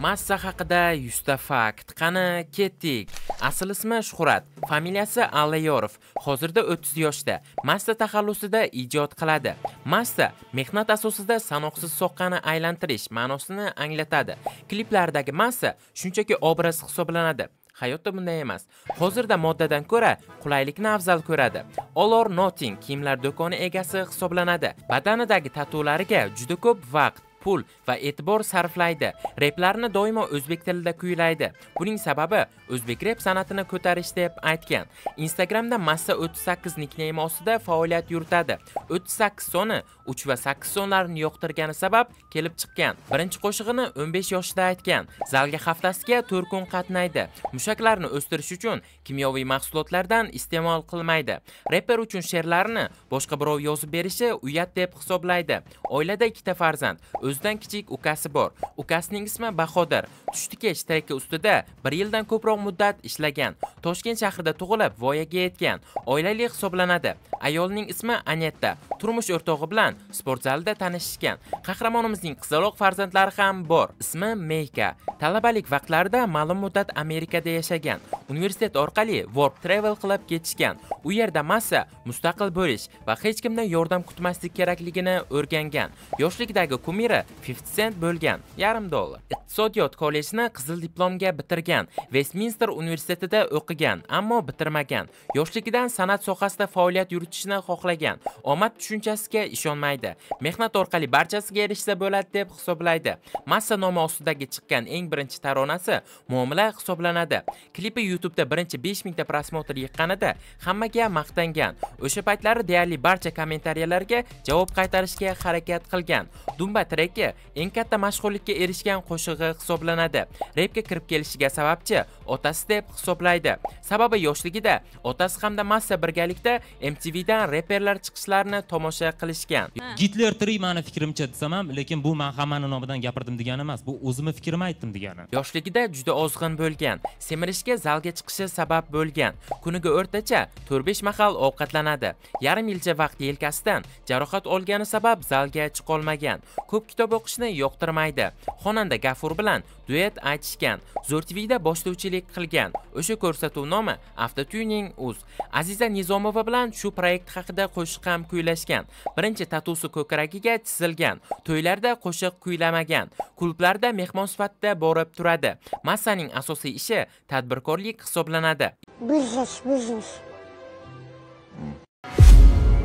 massa haqida 100 ta fakt qani ketdik asl ismi shuhrat familiyasi allayorov hozirda 30 yoshda massa taxallusida ijod qiladi massa mehnat asosida sanoqsiz soqqani aylantirish ma'nosini anglatadi kliplardagi massa shunchaki obraz hisoblanadi hayotda bunday emas hozirda moddadan ko'ra qulaylikni afzal ko'radi olor noting kiyimlar do'koni egasi hisoblanadi badanidagi tatulariga juda ko'p vaqt pul va e'tibor sarflaydi replarni doimo o'zbek tilida kuylaydi buning sababi o'zbek rep san'atini ko'tarish deb aytgan instagramda massa 38 nikneymi ostida faoliyat yuritadi 38 soni 3 va 8 sonlarini yoqtirgani sabab kelib chiqqan birinchi qo'shig'ini 15 yoshida aytgan zalga haftasiga 4 kun qatnaydi mushaklarni o'stirish uchun kimyoviy mahsulotlardan iste'mol qilmaydi reper uchun she'rlarni boshqa birov yozib berishi uyat deb hisoblaydi oilada ikkita farzand o'z o'zidan kichik ukasi bor ukasining ismi bahodir tushlikech tayka ustida bir yildan ko'proq muddat ishlagan toshkent shahrida tug'ilib voyaga yetgan oilali hisoblanadi ayolning ismi anetta turmush o'rtog'i bilan sport zalida tanishishgan qahramonimizning qizaloq farzandlari ham bor ismi meyka talabalik vaqtlarida ma'lum muddat amerikada yashagan universitet orqali work travel qilib ketishgan u yerda massa mustaqil bo'lish va hech kimdan yordam kutmaslik kerakligini o'rgangan yoshlikdagi kumiri 50 sent bo'lgan yarim dollar iqtisodiyot kollejini qizil diplomga bitirgan vestminster universitetida o'qigan ammo bitirmagan yoshligidan san'at sohasida faoliyat yuritishni xohlagan omad tushunchasiga ishonmaydi mehnat orqali barchasiga erishsa bo'ladi deb hisoblaydi massa nomi ostidagi chiqqan eng birinchi taronasi muomala hisoblanadi klipi youtubeda birinchi 5000 ta prosmotr yiqqanida hammaga maqtangan o'sha paytlari deyarli barcha kommentariyalarga javob qaytarishga harakat qilgan dumba kerakki eng katta mashhurlikka erishgan qo'shig'i hisoblanadi repga kirib kelishiga sababchi otasi deb hisoblaydi sababi yoshligida otasi hamda massa birgalikda MTV dan reperlar chiqishlarini tomosha qilishgan gitler tri mani fikrimcha desam ham lekin bu men hammani nomidan gapirdim degani emas bu o'zimni fikrimni aytdim degani yoshligida juda ozg'in bo'lgan semirishga zalga chiqishi sabab bo'lgan kuniga o'rtacha 4-5 mahal ovqatlanadi yarim yilcha vaqt yelkasidan jarohat olgani sabab zalga chiqolmagan ko'p kitob o'qishni yoqtirmaydi xonanda gafur bilan duet aytishgan zo'r tvda boshlovchilik qilgan o'sha ko'rsatuv nomi avtotuning uz aziza nizomova bilan shu proyekt haqida qo'shiq ham kuylashgan birinchi tatusi ko'kragiga chizilgan to'ylarda qo'shiq kuylamagan klublarda mehmon sifatida borib turadi massaning asosiy ishi tadbirkorlik hisoblanadi biznes biznes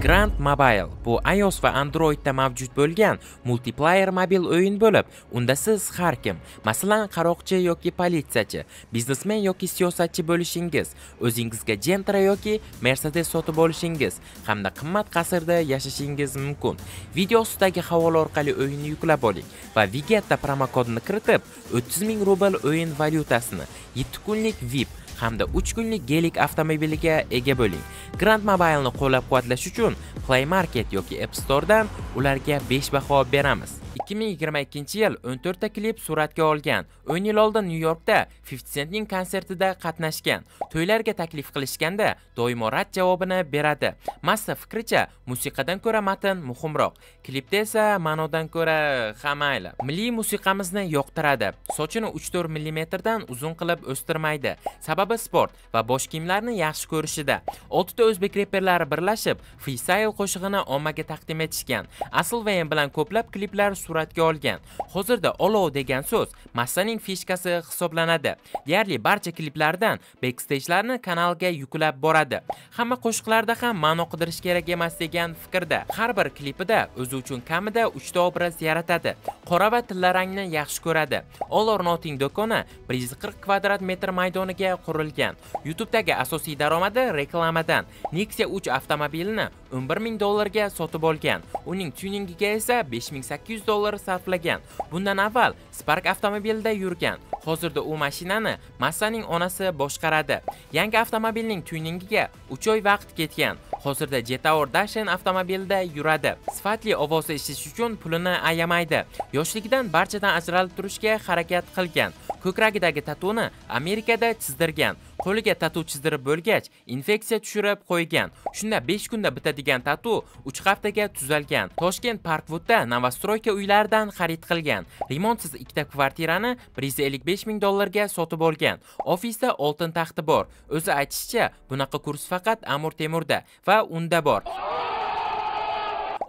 Grand Mobile bu iOS va Androidda mavjud bo'lgan multiplayer mobil o'yin bo'lib, unda siz har kim, masalan, qaroqchi yoki politsiyachi, biznesmen yoki siyosatchi bo'lishingiz, o'zingizga Gentra yoki Mercedes sotib olishingiz hamda qimmat qasrda yashashingiz mumkin. Video ostidagi havola orqali o'yinni yuklab oling va Vigetta promokodni kiritib, 30 ming rubl o'yin valyutasini 7 kunlik VIP hamda 3 kunlik gelik avtomobiliga ega bo'ling grand mobile'ni qo'llab-quvvatlash uchun play market yoki app storedan ularga 5 baho beramiz 2022 yil 14 ta klip suratga olgan 10 yil oldin nyu yorkda 50 centning konsertida qatnashgan to'ylarga taklif qilishganda doimo rad javobini beradi massa fikricha musiqadan ko'ra matn muhimroq klipda esa ma'nodan ko'ra hamayli. milliy musiqamizni yoqtiradi sochini 3-4 mm dan uzun qilib o'stirmaydi sababi sport va bosh kiyimlarni yaxshi ko'rishida 6 ta o'zbek reperlari birlashib freestyle qo'shig'ini ommaga taqdim etishgan Asylvayne bilan ko'plab kliplar suratga olgan. Hozirda olov degan so'z massaning fishkasi hisoblanadi. Deyarli barcha kliplardan bekstejlarni kanalga yuklab boradi. Hamma qo'shiqlarda ham ma'no qidirish kerak emas degan fikrda. Har bir klipida o'zi uchun kamida 3 ta obraz yaratadi. Qora va tillarangni yaxshi ko'radi. Olor Noting do'koni 140 kvadrat metr maydoniga qurilgan. YouTube'dagi asosiy daromadi reklamadan Nexia 3 avtomobilini 11 ming dollarga sotib olgan. Uning tuningiga esa 5800 dollar sarflagan. Bundan avval Spark avtomobilida yurgan. Hozirda u mashinani Massaning onasi boshqaradi. Yangi avtomobilning tuningiga 3 oy vaqt ketgan. Hozirda Jetaor Dashen avtomobilida yuradi. Sifatli ovozda eshitish uchun pulini ayamaydi. Yoshligidan barchadan ajralib turishga harakat qilgan. ko'kragidagi tatuni amerikada chizdirgan qo'liga tatu chizdirib bo'lgach infeksiya tushirib qo'ygan shunda 5 kunda bitadigan tatu 3 haftaga tuzalgan toshkent parkvudda novostroyka uylaridan xarid qilgan remontsiz ikkita kvartirani 155 ming dollarga sotib olgan ofisda oltin taxti bor o'zi aytishicha bunaqa kurs faqat amir temurda va unda bor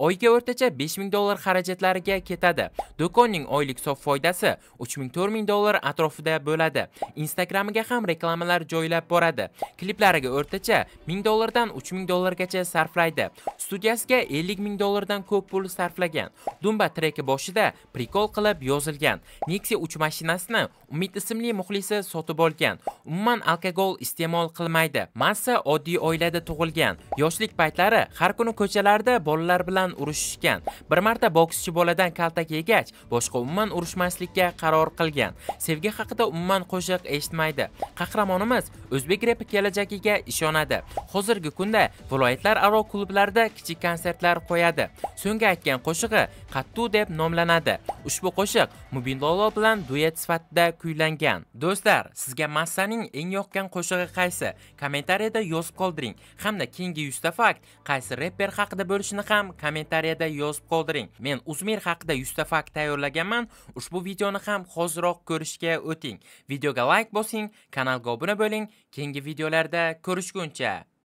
oyga o'rtacha 5000 dollar xarajatlariga ketadi do'konning oylik sof foydasi 3000-4000 dollar atrofida bo'ladi instagramiga ham reklamalar joylab boradi kliplariga o'rtacha 1000 dollardan 3000 dollargacha sarflaydi studiyasiga 50000 dollardan ko'p pul sarflagan dumba treki boshida prikol qilib yozilgan nexia 3 mashinasini umid ismli muxlisi sotib olgan umuman alkogol iste'mol qilmaydi massa oddiy oilada tug'ilgan yoshlik paytlari har kuni ko'chalarda bolalar bilan bilan urushishgan bir marta bokschi boladan kaltak yegach boshqa umuman urushmaslikka qaror qilgan sevgi haqida umuman qo'shiq eshitmaydi qahramonimiz o'zbek repi kelajagiga ishonadi hozirgi kunda viloyatlararo klublarda kichik konsertlar qo'yadi so'nggi aytgan qo'shig'i qattu deb nomlanadi ushbu qo'shiq Lolo bilan duet sifatida kuylangan do'stlar sizga massaning eng yoqqan qo'shig'i qaysi kommentariyada yozib qoldiring hamda keyingi yuzta fakt qaysi reper haqida bo'lishini ham kommentariyada yozib qoldiring men uzmir haqida 100 ta fakt tayyorlaganman ushbu videoni ham hoziroq ko'rishga o'ting videoga layk like bosing kanalga obuna bo'ling keyingi videolarda ko'rishguncha